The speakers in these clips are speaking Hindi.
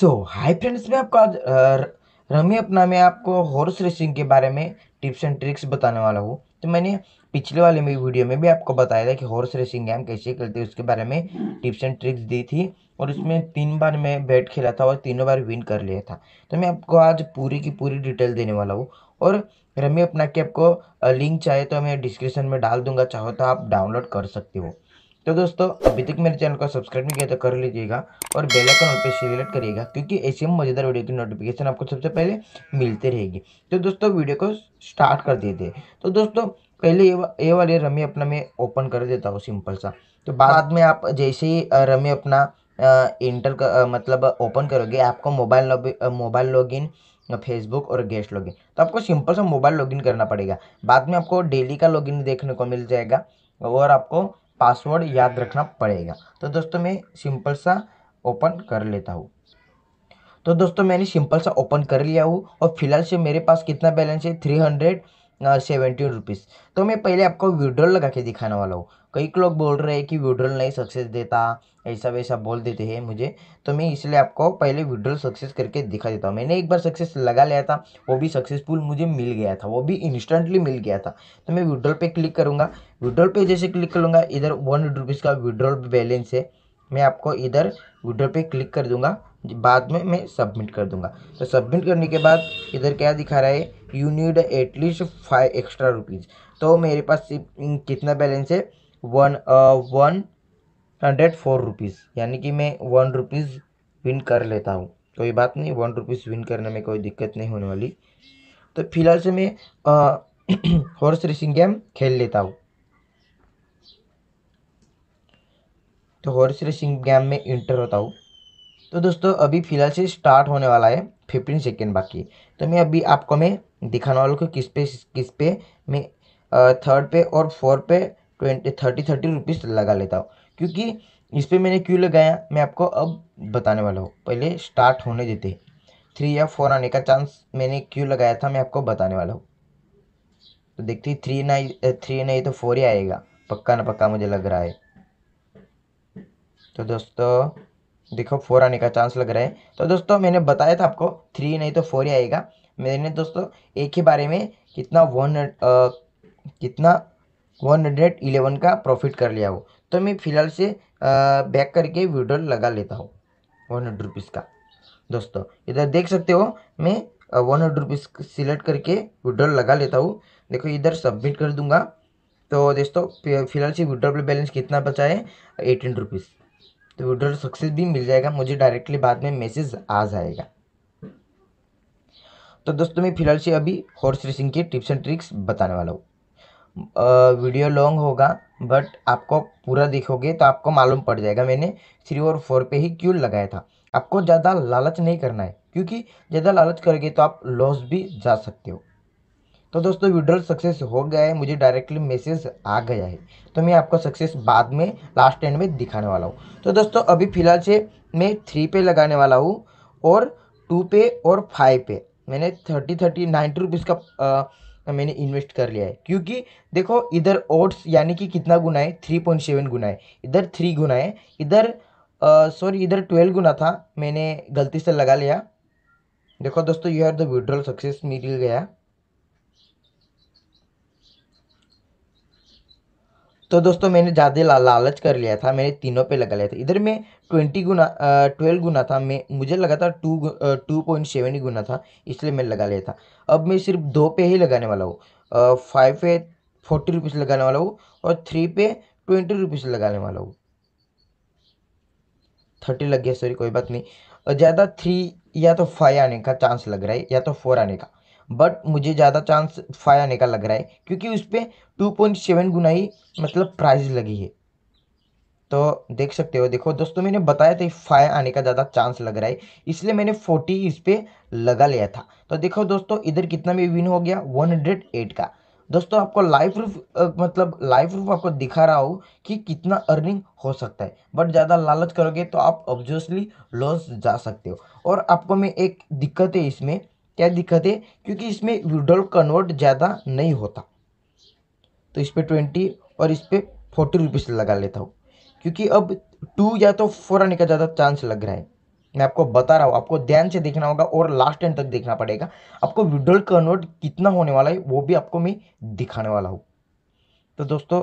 सो हाय फ्रेंड्स मैं आपका रमी अपना मैं आपको हॉर्स रेसिंग के बारे में टिप्स एंड ट्रिक्स बताने वाला हूँ तो मैंने पिछले वाले में वीडियो में भी आपको बताया था कि हॉर्स रेसिंग गेम कैसे खेलते हैं उसके बारे में टिप्स एंड ट्रिक्स दी थी और उसमें तीन बार मैं बैट खेला था और तीनों बार विन कर लिया था तो मैं आपको आज पूरी की पूरी डिटेल देने वाला हूँ और रमी अपना की आपको लिंक चाहिए तो मैं डिस्क्रिप्शन में डाल दूंगा चाहो तो आप डाउनलोड कर सकते हो तो दोस्तों अभी तक मेरे चैनल को सब्सक्राइब नहीं किया तो कर लीजिएगा और बेल आइकन पर सिलेक्ट करिएगा क्योंकि ऐसे मज़ेदार वीडियो की नोटिफिकेशन आपको सबसे पहले मिलते रहेगी तो दोस्तों वीडियो को स्टार्ट कर देते तो दोस्तों पहले ये वा, ये वाले रमी अपना मैं ओपन कर देता हूँ सिंपल सा तो बाद में आप जैसे ही रमी अपना इंटर कर, मतलब ओपन करोगे आपको मोबाइल लॉग मोबाइल फेसबुक और गेस्ट लॉगिन तो आपको सिंपल सा मोबाइल लॉगिन करना पड़ेगा बाद में आपको डेली का लॉगिन देखने को मिल जाएगा और आपको पासवर्ड याद हम्म। रखना पड़ेगा तो दोस्तों मैं सिंपल सा ओपन कर लेता हूँ तो दोस्तों मैंने सिंपल सा ओपन कर लिया हूँ और फिलहाल से मेरे पास कितना बैलेंस है थ्री हंड्रेड सेवेंटीन रुपीज़ तो मैं पहले आपको विड्रॉल लगा के दिखाने वाला हूँ कई लोग बोल रहे हैं कि विड्रॉल नहीं सक्सेस देता ऐसा वैसा बोल देते हैं मुझे तो मैं इसलिए आपको पहले विड्रॉल सक्सेस करके दिखा देता हूँ मैंने एक बार सक्सेस लगा लिया था वो भी सक्सेसफुल मुझे मिल गया था वो भी इंस्टेंटली मिल गया था तो मैं विड्रॉल पे क्लिक करूँगा विड्रॉल पे जैसे क्लिक करूँगा इधर वन हंड्रेड रुपीज़ का विड्रॉल बैलेंस है मैं आपको इधर विड्रॉल पे क्लिक कर दूँगा बाद में मैं सबमिट कर दूंगा तो सबमिट करने के बाद इधर क्या दिखा रहा है you need at least five extra rupees तो मेरे पास सिर्फ कितना बैलेंस है one one hundred four rupees यानी कि मैं वन रुपीज़ विन कर लेता हूँ कोई बात नहीं वन रुपीज़ विन करने में कोई दिक्कत नहीं होने वाली तो फिलहाल से मैं हॉर्स रेसिंग गेम खेल लेता हूँ तो हॉर्स रेसिंग गेम में इंटर होता हूँ तो दोस्तों अभी फ़िलहाल से स्टार्ट होने वाला है फिफ्टीन सेकेंड बाकी तो मैं अभी आपको मैं दिखाने वाला हूँ किस पे किस पे मैं थर्ड पे और फोर्थ पे ट्वेंटी थर्टी थर्टी रुपीज़ लगा लेता हूँ क्योंकि इस पर मैंने क्यों लगाया मैं आपको अब बताने वाला हूँ पहले स्टार्ट होने देते थ्री या फोर आने का चांस मैंने क्यों लगाया था मैं आपको बताने वाला हूँ तो देखते थ्री ना थ्री नहीं तो फोर ही आएगा पक्का ना पक्का मुझे लग रहा है तो दोस्तों देखो फोर आने का चांस लग रहा है तो दोस्तों मैंने बताया था आपको थ्री नहीं तो फोर ही आएगा मैंने दोस्तों एक ही बारे में कितना वन कितना वन हंड्रेड इलेवन का प्रॉफिट कर लिया वो तो मैं फ़िलहाल से बैक करके वीडियो लगा लेता हूँ वन हंड्रेड रुपीज़ का दोस्तों इधर देख सकते हो मैं वन हंड्रेड रुपीज़ सिलेक्ट करके विड्रॉल लगा लेता हूँ देखो इधर सबमिट कर दूंगा तो दोस्तों फिलहाल से विड्रॉल बैलेंस कितना बचा है एटीन रुपीज़ तो विड्रॉल सक्सेस भी मिल जाएगा मुझे डायरेक्टली बाद में मैसेज आ जाएगा तो दोस्तों मैं फिलहाल से अभी हॉर्स रेसिंग के टिप्स एंड ट्रिक्स बताने वाला हूँ वीडियो लॉन्ग होगा बट आपको पूरा देखोगे तो आपको मालूम पड़ जाएगा मैंने थ्री और फोर पे ही क्यों लगाया था आपको ज़्यादा लालच नहीं करना है क्योंकि ज़्यादा लालच करोगे तो आप लॉस भी जा सकते हो तो दोस्तों विड्रॉल सक्सेस हो गया है मुझे डायरेक्टली मैसेज आ गया है तो मैं आपको सक्सेस बाद में लास्ट एंड में दिखाने वाला हूँ तो दोस्तों अभी फ़िलहाल से मैं थ्री पे लगाने वाला हूँ और टू पे और फाइव पे मैंने थर्टी थर्टी नाइन्टी रुपीज़ का आ, मैंने इन्वेस्ट कर लिया है क्योंकि देखो इधर ओट्स यानी कि कितना गुना है थ्री पॉइंट सेवन गुना है इधर थ्री गुना है इधर सॉरी इधर ट्वेल्व गुना था मैंने गलती से लगा लिया देखो दोस्तों you are the withdrawal success मिल गया तो दोस्तों मैंने ज़्यादा ला, लालच कर लिया था मैंने तीनों पे लगा लिया था इधर मैं ट्वेंटी गुना ट्वेल्व गुना था मैं मुझे लगा था टू टू पॉइंट सेवन ही गुना था इसलिए मैं लगा लिया था अब मैं सिर्फ दो पे ही लगाने वाला हूँ फाइव पे फोर्टी रुपीज़ लगाने वाला हूँ और थ्री पे ट्वेंटी रुपीज़ लगाने वाला हूँ थर्टी लग गया सॉरी कोई बात नहीं ज़्यादा थ्री या तो फाइव आने का चांस लग रहा है या तो फोर आने का बट मुझे ज़्यादा चांस फाइव आने का लग रहा है क्योंकि उस पर टू पॉइंट सेवन गुना ही मतलब प्राइस लगी है तो देख सकते हो देखो दोस्तों मैंने बताया था फाइव आने का ज़्यादा चांस लग रहा है इसलिए मैंने फोर्टी इस पर लगा लिया था तो देखो दोस्तों इधर कितना भी विन हो गया वन हंड्रेड एट का दोस्तों आपको लाइव प्रूफ मतलब लाइव प्रूफ आपको दिखा रहा हूँ कि कितना अर्निंग हो सकता है बट ज़्यादा लालच करोगे तो आप ऑब्वियसली लॉस जा सकते हो और आपको मैं एक दिक्कत है इसमें क्या दिक्कत है क्योंकि इसमें विड्रॉल कन्वर्ट ज़्यादा नहीं होता तो इस पर ट्वेंटी और इस पर फोर्टी रुपीज़ लगा लेता हूँ क्योंकि अब टू या तो फोर आने का ज़्यादा चांस लग रहा है मैं आपको बता रहा हूँ आपको ध्यान से देखना होगा और लास्ट एंड तक देखना पड़ेगा आपको विड्रॉल कन्वर्ट कितना होने वाला है वो भी आपको मैं दिखाने वाला हूँ तो दोस्तों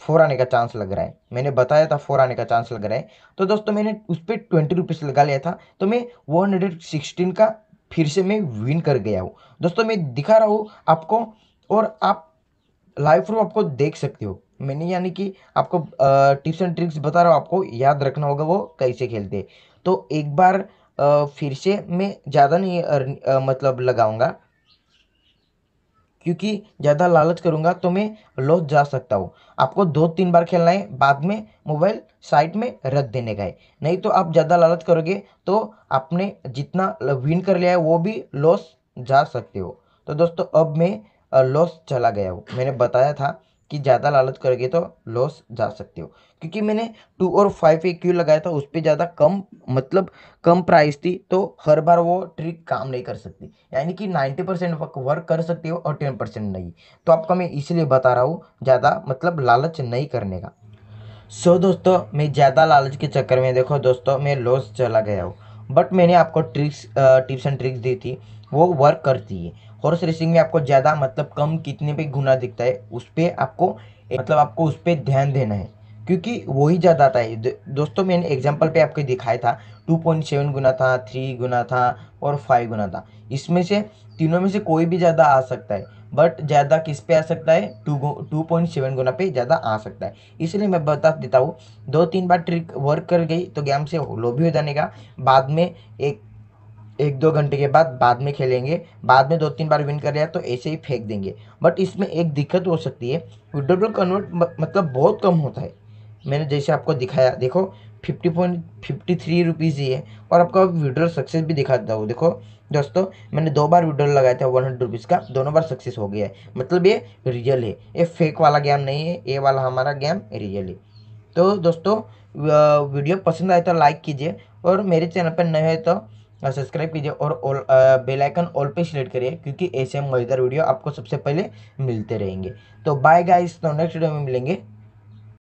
फोर आने का चांस लग रहा है मैंने बताया था फोर आने का चांस लग रहा है तो दोस्तों मैंने उस पर ट्वेंटी रुपीज़ लगा लिया था तो मैं वन हंड्रेड सिक्सटीन का फिर से मैं विन कर गया हूँ दोस्तों मैं दिखा रहा हूँ आपको और आप लाइव प्रूफ आपको देख सकते हो मैंने यानी कि आपको टिप्स एंड ट्रिक्स बता रहा हूँ आपको याद रखना होगा वो कैसे खेलते तो एक बार आ, फिर से मैं ज़्यादा नहीं आ, मतलब लगाऊंगा क्योंकि ज़्यादा लालच करूँगा तो मैं लॉस जा सकता हूँ आपको दो तीन बार खेलना है बाद में मोबाइल साइड में रख देने का है नहीं तो आप ज़्यादा लालच करोगे तो आपने जितना विन कर लिया है वो भी लॉस जा सकते हो तो दोस्तों अब मैं लॉस चला गया हूँ मैंने बताया था कि ज़्यादा लालच करोगे तो लॉस जा सकते हो क्योंकि मैंने टू और फाइव ए क्यू लगाया था उस पर ज़्यादा कम मतलब कम प्राइस थी तो हर बार वो ट्रिक काम नहीं कर सकती यानी कि नाइन्टी परसेंट वर्क कर सकती हो और टेन परसेंट नहीं तो आपको मैं इसलिए बता रहा हूँ ज़्यादा मतलब लालच नहीं करने का सो so, दोस्तों मैं ज़्यादा लालच के चक्कर में देखो दोस्तों मैं लॉस चला गया हूँ बट मैंने आपको ट्रिक्स टिप्स एंड ट्रिक्स दी थी वो वर्क करती है हॉर्स रेसिंग में आपको ज़्यादा मतलब कम कितने पे गुना दिखता है उस पर आपको मतलब आपको उस पर ध्यान देना है क्योंकि वही ज़्यादा आता है दोस्तों मैंने एग्जाम्पल पे आपको दिखाया था 2.7 गुना था 3 गुना था और 5 गुना था इसमें से तीनों में से कोई भी ज़्यादा आ सकता है बट ज़्यादा किस पे आ सकता है टू टू पॉइंट सेवन गुना पे ज़्यादा आ सकता है इसलिए मैं बता देता हूँ दो तीन बार ट्रिक वर्क कर गई तो गेम से लो भी हो जाने का बाद में एक एक दो घंटे के बाद बाद में खेलेंगे बाद में दो तीन बार विन कर लिया तो ऐसे ही फेंक देंगे बट इसमें एक दिक्कत हो सकती है विड्रोबल कन्वर्ट मतलब बहुत कम होता है मैंने जैसे आपको दिखाया देखो fifty point fifty three rupees ही है और आपका विड्रोल सक्सेस भी दिखाता हूँ देखो दोस्तों मैंने दो बार विड्रोल लगाया था वन हंड्रेड रुपीज़ का दोनों बार सक्सेस हो गया है मतलब ये रियल है ये फेक वाला गेम नहीं है ये वाला हमारा गेम रियल है तो दोस्तों वीडियो पसंद आए तो लाइक कीजिए और मेरे चैनल पर नए है तो सब्सक्राइब कीजिए और ऑल बेल आइकन ऑल पे सिलेक्ट करिए क्योंकि ऐसे मज़ेदार वीडियो आपको सबसे पहले मिलते रहेंगे तो बाय गाइस तो नेक्स्ट वीडियो में मिलेंगे